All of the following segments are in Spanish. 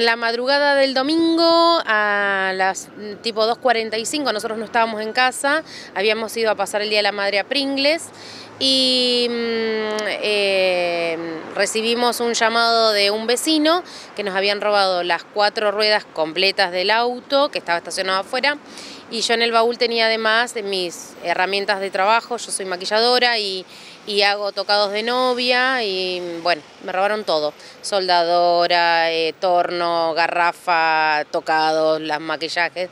La madrugada del domingo a las tipo 2.45, nosotros no estábamos en casa, habíamos ido a pasar el Día de la Madre a Pringles y mm, eh, recibimos un llamado de un vecino que nos habían robado las cuatro ruedas completas del auto que estaba estacionado afuera y yo en el baúl tenía además mis herramientas de trabajo, yo soy maquilladora y, hago tocados de novia y bueno, me robaron todo, soldadora, eh, torno, garrafa, tocados, las maquillajes.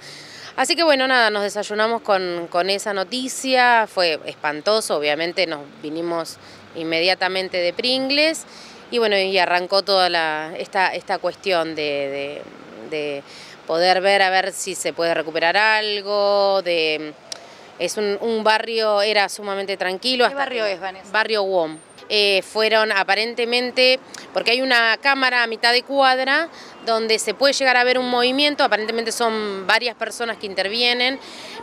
Así que bueno, nada, nos desayunamos con, con esa noticia, fue espantoso, obviamente nos vinimos inmediatamente de Pringles y bueno, y arrancó toda la, esta, esta cuestión de, de, poder ver a ver si se puede recuperar algo, de... Es un, un barrio, era sumamente tranquilo. ¿Qué barrio es, Vanessa? Barrio WOM. Eh, fueron aparentemente, porque hay una cámara a mitad de cuadra donde se puede llegar a ver un movimiento, aparentemente son varias personas que intervienen.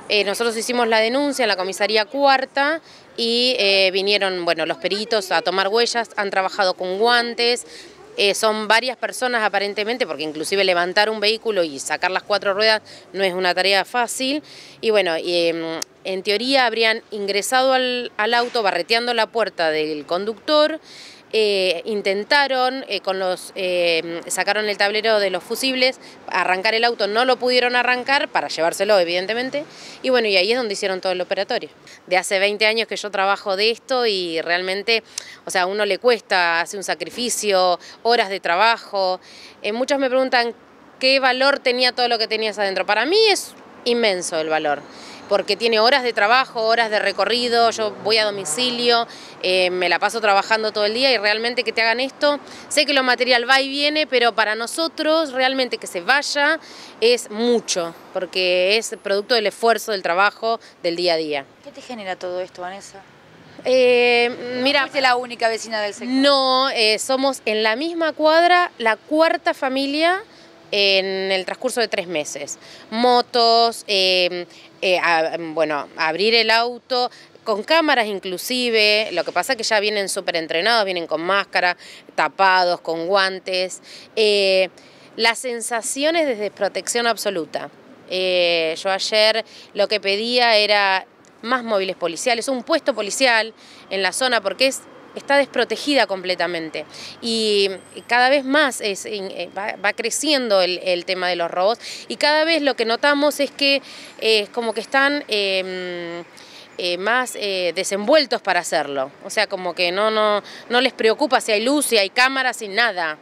Eh, nosotros hicimos la denuncia en la comisaría cuarta y eh, vinieron bueno, los peritos a tomar huellas, han trabajado con guantes, eh, son varias personas aparentemente, porque inclusive levantar un vehículo y sacar las cuatro ruedas no es una tarea fácil. Y bueno, em, en teoría habrían ingresado al, al auto barreteando la puerta del conductor. Eh, intentaron, eh, con los, eh, sacaron el tablero de los fusibles, arrancar el auto, no lo pudieron arrancar para llevárselo evidentemente, y bueno, y ahí es donde hicieron todo el operatorio. De hace 20 años que yo trabajo de esto y realmente, o sea, a uno le cuesta, hace un sacrificio, horas de trabajo, muchos me preguntan qué valor tenía todo lo que tenías adentro. Para mí es inmenso el valor porque tiene horas de trabajo, horas de recorrido, yo voy a domicilio, eh, me la paso trabajando todo el día y realmente que te hagan esto, sé que lo material va y viene, pero para nosotros realmente que se vaya es mucho, porque es producto del esfuerzo, del trabajo, del día a día. ¿Qué te genera todo esto, Vanessa? Eh, mira, la única vecina del sector? No, eh, somos en la misma cuadra la cuarta familia en el transcurso de tres meses. Motos, eh, eh, bueno, abrir el auto, con cámaras inclusive, lo que pasa que ya vienen súper entrenados, vienen con máscara, tapados, con guantes. Eh, las sensaciones de desprotección absoluta. yo ayer lo que pedía era más móviles policiales, un puesto policial en la zona, porque es está desprotegida completamente y cada vez más es, eh, va, creciendo el, tema de los robots y cada vez lo que notamos es que eh, es como que están... Em, eh, más desenvueltos para hacerlo. O sea, como que no, no, no les preocupa si hay luz, si hay cámaras, si nada.